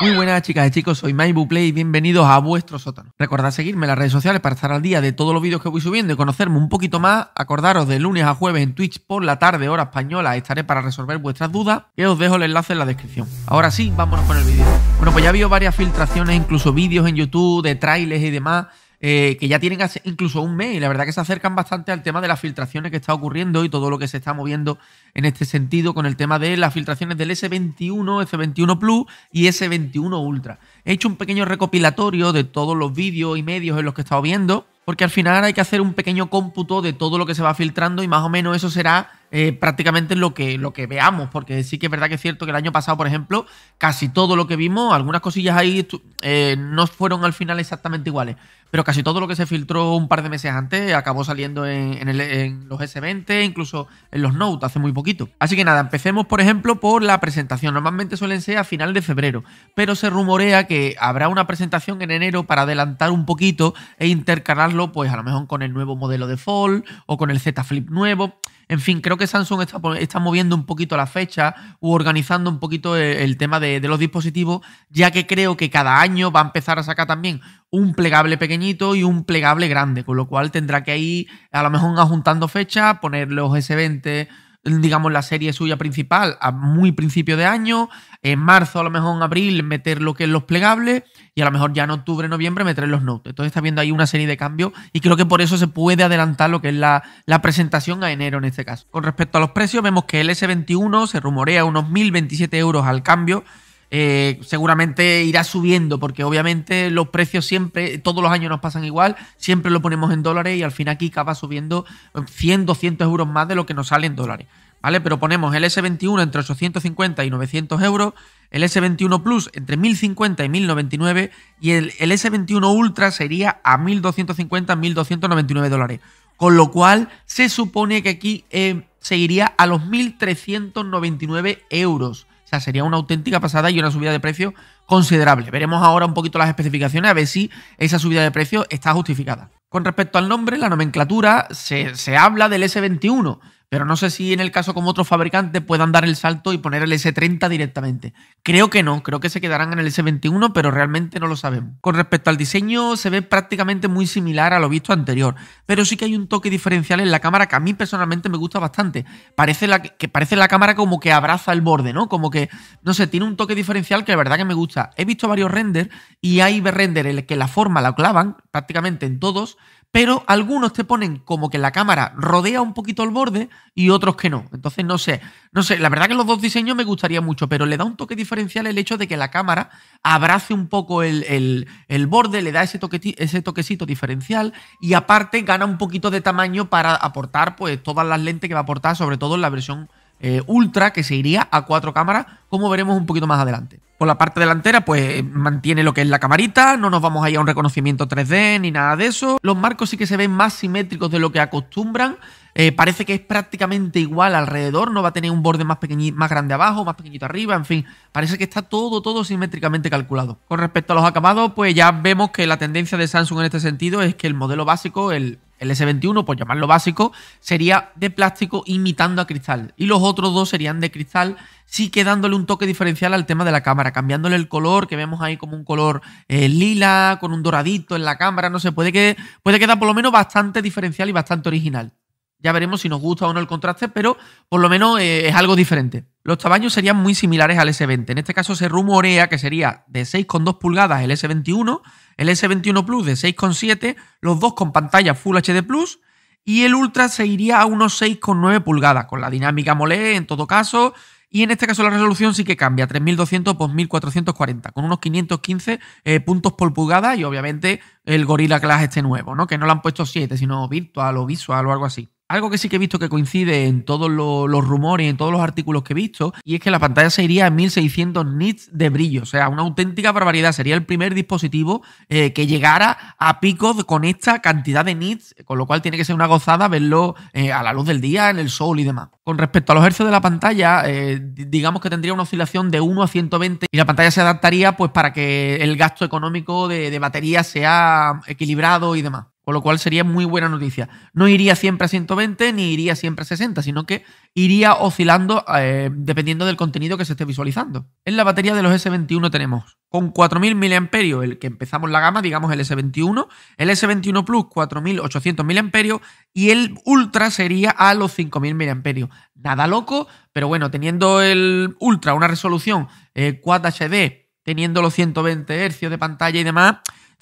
Muy buenas chicas y chicos, soy MaibuPlay y bienvenidos a vuestro sótano. Recordad seguirme en las redes sociales para estar al día de todos los vídeos que voy subiendo y conocerme un poquito más. Acordaros de lunes a jueves en Twitch por la tarde, hora española, estaré para resolver vuestras dudas y os dejo el enlace en la descripción. Ahora sí, vámonos con el vídeo. Bueno, pues ya ha habido varias filtraciones, incluso vídeos en YouTube de trailers y demás eh, que ya tienen incluso un mes y la verdad que se acercan bastante al tema de las filtraciones que está ocurriendo y todo lo que se está moviendo en este sentido con el tema de las filtraciones del S21, S21 Plus y S21 Ultra. He hecho un pequeño recopilatorio de todos los vídeos y medios en los que he estado viendo porque al final hay que hacer un pequeño cómputo de todo lo que se va filtrando y más o menos eso será eh, prácticamente lo que, lo que veamos, porque sí que es verdad que es cierto que el año pasado, por ejemplo, casi todo lo que vimos, algunas cosillas ahí eh, no fueron al final exactamente iguales, pero casi todo lo que se filtró un par de meses antes acabó saliendo en, en los S20, incluso en los Note hace muy poquito. Así que nada, empecemos por ejemplo por la presentación. Normalmente suelen ser a final de febrero, pero se rumorea que habrá una presentación en enero para adelantar un poquito e intercalarlo pues a lo mejor con el nuevo modelo de Fold o con el Z Flip nuevo. En fin, creo que Samsung está, moviendo un poquito la fecha u organizando un poquito e-, el, tema de, los dispositivos, ya que creo que cada año va a empezar a sacar también un plegable pequeñito y un plegable grande, con lo cual tendrá que ir a lo mejor juntando fechas, poner los S20 digamos, la serie suya principal a muy principio de año, en marzo, a lo mejor en abril, meter lo que es los plegables y a lo mejor ya en octubre, noviembre, meter los notes. Entonces está viendo ahí una serie de cambios y creo que por eso se puede adelantar lo que es la, la presentación a enero en este caso. Con respecto a los precios, vemos que el S21 se rumorea unos 1.027 euros al cambio eh, seguramente irá subiendo, porque obviamente los precios siempre, todos los años nos pasan igual, siempre lo ponemos en dólares y al final aquí acaba subiendo 100, 200 euros más de lo que nos sale en dólares. ¿Vale? Pero ponemos el S21 entre 850 y 900 euros, el S21 Plus entre 1050 y 1099 y el, S21 Ultra sería a 1250, 1299 dólares. Con lo cual se supone que aquí eh, seguiría a los 1399 euros. O sea, sería una auténtica pasada y una subida de precio considerable. Veremos ahora un poquito las especificaciones a ver si esa subida de precio está justificada. Con respecto al nombre, la nomenclatura se, habla del S21, pero no sé si en el caso como otros fabricantes puedan dar el salto y poner el S30 directamente. Creo que no, creo que se quedarán en el S21, pero realmente no lo sabemos. Con respecto al diseño, se ve prácticamente muy similar a lo visto anterior, pero sí que hay un toque diferencial en la cámara que a mí personalmente me gusta bastante. Parece la, que parece la cámara como que abraza el borde, ¿no? Como que, no sé, tiene un toque diferencial que la verdad que me gusta. He visto varios renders y hay renders en el que la forma la clavan prácticamente en todos pero algunos te ponen como que la cámara rodea un poquito el borde y otros que no. Entonces, no sé, no sé, la verdad que los dos diseños me gustaría mucho, pero le da un toque diferencial el hecho de que la cámara abrace un poco el, borde, le da ese, toque, ese toquecito diferencial y aparte gana un poquito de tamaño para aportar pues todas las lentes que va a aportar, sobre todo en la versión eh, ultra que se iría a cuatro cámaras, como veremos un poquito más adelante. Por la parte delantera, pues eh, mantiene lo que es la camarita, no nos vamos a a un reconocimiento 3D ni nada de eso. Los marcos sí que se ven más simétricos de lo que acostumbran. Eh, parece que es prácticamente igual alrededor, no va a tener un borde más, pequeñito más grande abajo, más pequeñito arriba, en fin. Parece que está todo, todo simétricamente calculado. Con respecto a los acabados, pues ya vemos que la tendencia de Samsung en este sentido es que el modelo básico, el el S21, por llamarlo básico, sería de plástico imitando a cristal. Y los otros dos serían de cristal, sí que dándole un toque diferencial al tema de la cámara, cambiándole el color, que vemos ahí como un color eh, lila, con un doradito en la cámara, no sé, puede, que, puede quedar por lo menos bastante diferencial y bastante original. Ya veremos si nos gusta o no el contraste, pero por lo menos eh, es algo diferente. Los tamaños serían muy similares al S20. En este caso se rumorea que sería de 6,2 pulgadas el S21, el S21 Plus de 6,7, los dos con pantalla Full HD Plus y el Ultra se iría a unos 6,9 pulgadas, con la dinámica mole en todo caso. Y en este caso la resolución sí que cambia, 3200 por 1440, con unos 515 eh, puntos por pulgada y obviamente el Gorilla Glass este nuevo, ¿no? Que no lo han puesto 7, sino virtual o visual o algo así. Algo que sí que he visto que coincide en todos los, rumores rumores, en todos los artículos que he visto, y es que la pantalla se iría a 1600 nits de brillo. O sea, una auténtica barbaridad. Sería el primer dispositivo eh, que llegara a picos con esta cantidad de nits, con lo cual tiene que ser una gozada verlo eh, a la luz del día, en el sol y demás. Con respecto a los hercios de la pantalla, eh, digamos que tendría una oscilación de 1 a 120 y la pantalla se adaptaría pues para que el gasto económico de batería sea equilibrado y demás. Con lo cual sería muy buena noticia. No iría siempre a 120 ni iría siempre a 60, sino que iría oscilando eh, dependiendo del contenido que se esté visualizando. En la batería de los S21 tenemos con 4000 mAh el que empezamos la gama, digamos el S21, el S21 Plus 4800 mAh y el Ultra sería a los 5000 mAh. Nada loco, pero bueno, teniendo el Ultra una resolución 4 eh, HD, teniendo los 120 Hz de pantalla y demás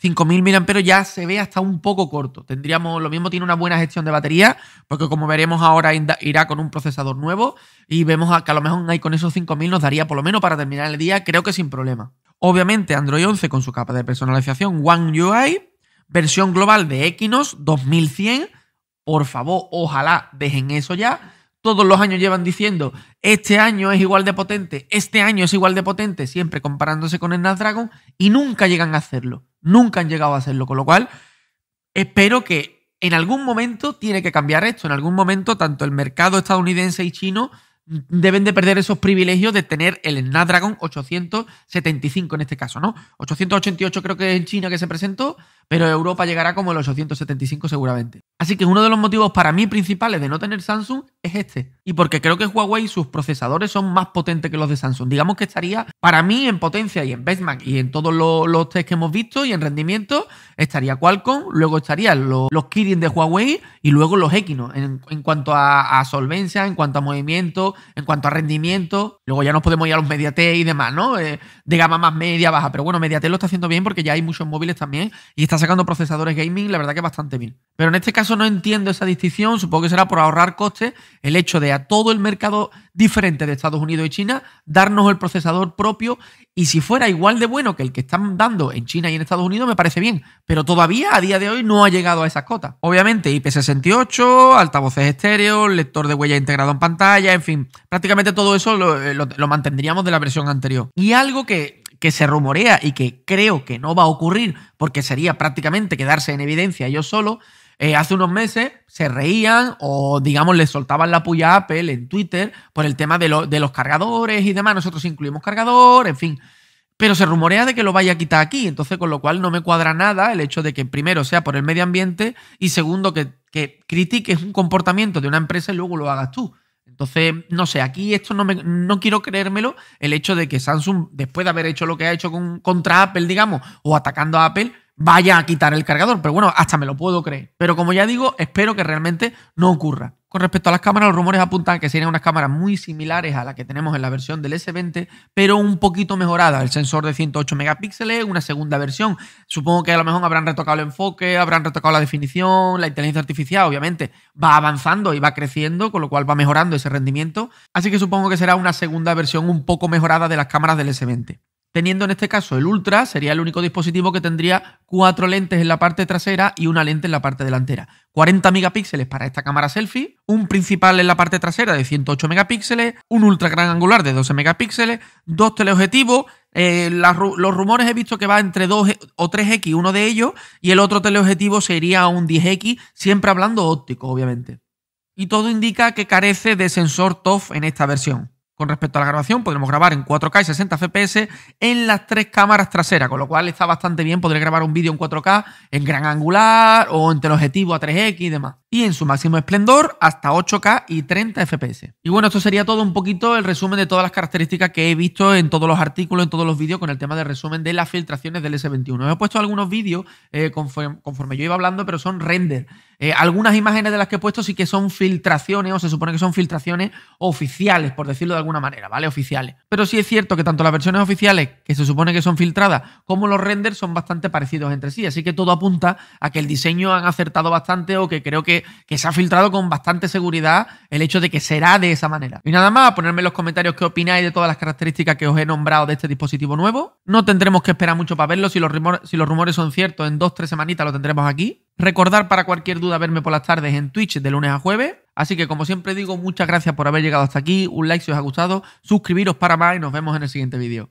5.000 mAh ya se ve hasta un poco corto. Tendríamos, lo mismo tiene una buena gestión de batería, porque como veremos ahora irá con un procesador nuevo y vemos que a lo mejor con esos 5.000 nos daría por lo menos para terminar el día, creo que sin problema. Obviamente Android 11 con su capa de personalización One UI, versión global de Equinox 2100, por favor, ojalá dejen eso ya. Todos los años llevan diciendo, este año es igual de potente, este año es igual de potente, siempre comparándose con el Snapdragon y nunca llegan a hacerlo. Nunca han llegado a hacerlo, con lo cual espero que en algún momento tiene que cambiar esto. En algún momento tanto el mercado estadounidense y chino deben de perder esos privilegios de tener el Snapdragon 875 en este caso, ¿no? 888 creo que es en China que se presentó pero Europa llegará como el 875 seguramente. Así que uno de los motivos para mí principales de no tener Samsung es este. Y porque creo que Huawei y sus procesadores son más potentes que los de Samsung. Digamos que estaría, para mí, en potencia y en benchmark y en todos los, test que hemos visto y en rendimiento, estaría Qualcomm, luego estarían los, Kirin de Huawei y luego los Equino. en, en cuanto a, solvencia, en cuanto a movimiento, en cuanto a rendimiento. Luego ya nos podemos ir a los Mediatek y demás, ¿no? Eh, de gama más media, baja. Pero bueno, Mediatek lo está haciendo bien porque ya hay muchos móviles también y está sacando procesadores gaming, la verdad que bastante bien. Pero en este caso no entiendo esa distinción, supongo que será por ahorrar costes el hecho de a todo el mercado diferente de Estados Unidos y China darnos el procesador propio y si fuera igual de bueno que el que están dando en China y en Estados Unidos me parece bien, pero todavía a día de hoy no ha llegado a esas cotas. Obviamente IP68, altavoces estéreo, lector de huella integrado en pantalla, en fin, prácticamente todo eso lo eh, mantendríamos de la versión anterior. Y algo que que se rumorea y que creo que no va a ocurrir porque sería prácticamente quedarse en evidencia yo solo, eh, hace unos meses se reían o, digamos, le soltaban la puya a Apple en Twitter por el tema de, los cargadores y demás. Nosotros incluimos cargador, en fin. Pero se rumorea de que lo vaya a quitar aquí, entonces con lo cual no me cuadra nada el hecho de que primero sea por el medio ambiente y segundo que, que critiques un comportamiento de una empresa y luego lo hagas tú. Entonces, no sé, aquí esto no, me, no quiero creérmelo, el hecho de que Samsung, después de haber hecho lo que ha hecho con, contra Apple, digamos, o atacando a Apple, vaya a quitar el cargador. Pero bueno, hasta me lo puedo creer. Pero como ya digo, espero que realmente no ocurra. Con respecto a las cámaras, los rumores apuntan que serían unas cámaras muy similares a las que tenemos en la versión del S20, pero un poquito mejorada. El sensor de 108 megapíxeles, una segunda versión. Supongo que a lo mejor habrán retocado el enfoque, habrán retocado la definición, la inteligencia artificial, obviamente, va avanzando y va creciendo, con lo cual va mejorando ese rendimiento. Así que supongo que será una segunda versión un poco mejorada de las cámaras del S20 teniendo en este caso el Ultra, sería el único dispositivo que tendría cuatro lentes en la parte trasera y una lente en la parte delantera. 40 megapíxeles para esta cámara selfie, un principal en la parte trasera de 108 megapíxeles, un ultra gran angular de 12 megapíxeles, dos teleobjetivos, eh, los rumores he visto que va entre 2 e, o 3X uno de ellos y el otro teleobjetivo sería un 10X, siempre hablando óptico obviamente. Y todo indica que carece de sensor TOF en esta versión. Con respecto a la grabación, podremos grabar en 4K y 60 FPS en las tres cámaras traseras, con lo cual está bastante bien poder grabar un vídeo en 4K en gran angular o en objetivo a 3X y demás y en su máximo esplendor hasta 8K y 30 FPS. Y bueno, esto sería todo un poquito el resumen de todas las características que he visto en todos los artículos, en todos los vídeos con el tema de resumen de las filtraciones del S21. He puesto algunos vídeos eh, conforme, yo iba hablando, pero son render. Eh, algunas imágenes de las que he puesto sí que son filtraciones o se supone que son filtraciones oficiales, por decirlo de alguna manera, ¿vale? Oficiales. Pero sí es cierto que tanto las versiones oficiales, que se supone que son filtradas, como los renders son bastante parecidos entre sí. Así que todo apunta a que el diseño han acertado bastante o que creo que que, se ha filtrado con bastante seguridad el hecho de que será de esa manera. Y nada más, ponerme en los comentarios qué opináis de todas las características que os he nombrado de este dispositivo nuevo. No tendremos que esperar mucho para verlo. Si los, rumores, si los rumores son ciertos, en dos, tres semanitas lo tendremos aquí. Recordar para cualquier duda verme por las tardes en Twitch de lunes a jueves. Así que como siempre digo, muchas gracias por haber llegado hasta aquí. Un like si os ha gustado. Suscribiros para más y nos vemos en el siguiente vídeo.